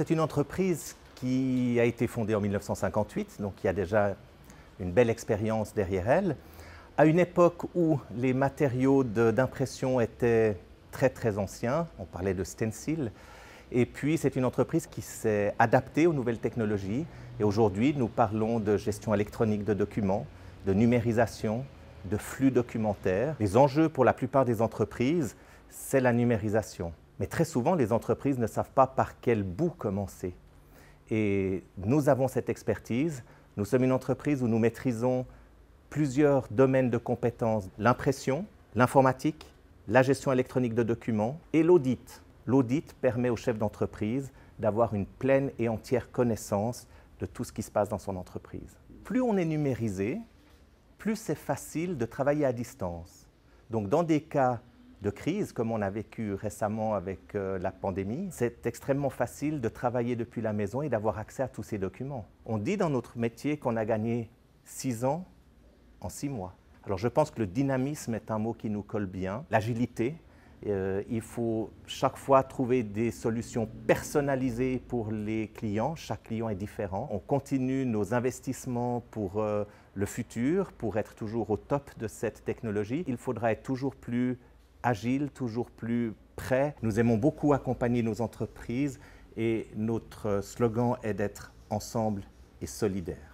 c'est une entreprise qui a été fondée en 1958, donc il y a déjà une belle expérience derrière elle, à une époque où les matériaux d'impression étaient très très anciens, on parlait de stencil, et puis c'est une entreprise qui s'est adaptée aux nouvelles technologies, et aujourd'hui nous parlons de gestion électronique de documents, de numérisation, de flux documentaires. Les enjeux pour la plupart des entreprises, c'est la numérisation. Mais très souvent, les entreprises ne savent pas par quel bout commencer. Et nous avons cette expertise. Nous sommes une entreprise où nous maîtrisons plusieurs domaines de compétences, l'impression, l'informatique, la gestion électronique de documents et l'audit. L'audit permet au chef d'entreprise d'avoir une pleine et entière connaissance de tout ce qui se passe dans son entreprise. Plus on est numérisé, plus c'est facile de travailler à distance. Donc dans des cas de crise, comme on a vécu récemment avec euh, la pandémie, c'est extrêmement facile de travailler depuis la maison et d'avoir accès à tous ces documents. On dit dans notre métier qu'on a gagné six ans en six mois. Alors je pense que le dynamisme est un mot qui nous colle bien, l'agilité. Euh, il faut chaque fois trouver des solutions personnalisées pour les clients. Chaque client est différent. On continue nos investissements pour euh, le futur, pour être toujours au top de cette technologie. Il faudra être toujours plus Agile, toujours plus prêt Nous aimons beaucoup accompagner nos entreprises et notre slogan est d'être ensemble et solidaire.